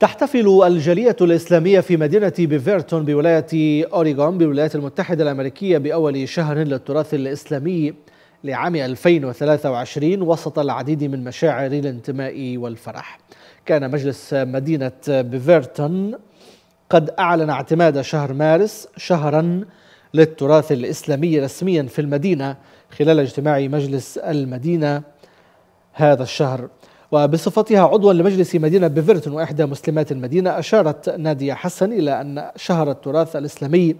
تحتفل الجالية الإسلامية في مدينة بيفيرتون بولاية أوريغون بالولايات المتحدة الأمريكية بأول شهر للتراث الإسلامي لعام 2023 وسط العديد من مشاعر الانتماء والفرح كان مجلس مدينة بيفيرتون قد أعلن اعتماد شهر مارس شهرا للتراث الإسلامي رسميا في المدينة خلال اجتماع مجلس المدينة هذا الشهر وبصفتها عضوا لمجلس مدينة بيفرتون وإحدى مسلمات المدينة أشارت نادية حسن إلى أن شهر التراث الإسلامي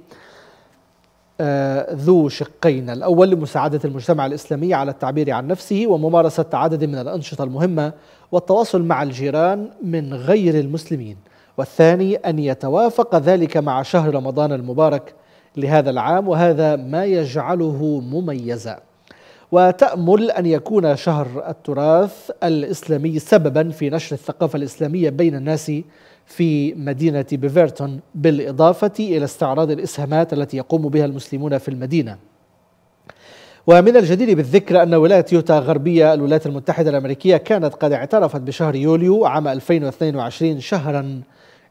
آه، ذو شقين الأول لمساعدة المجتمع الإسلامي على التعبير عن نفسه وممارسة عدد من الأنشطة المهمة والتواصل مع الجيران من غير المسلمين والثاني أن يتوافق ذلك مع شهر رمضان المبارك لهذا العام وهذا ما يجعله مميزا وتأمل أن يكون شهر التراث الإسلامي سببا في نشر الثقافة الإسلامية بين الناس في مدينة بيفيرتون بالإضافة إلى استعراض الإسهامات التي يقوم بها المسلمون في المدينة ومن الجدير بالذكر أن ولاية يوتا غربية الولايات المتحدة الأمريكية كانت قد اعترفت بشهر يوليو عام 2022 شهرا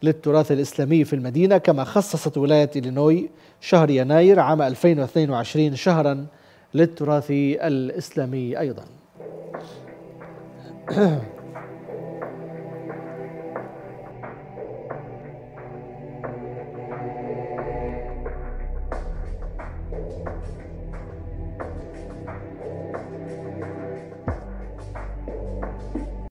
للتراث الإسلامي في المدينة كما خصصت ولاية إلينوي شهر يناير عام 2022 شهرا للتراث الإسلامي أيضا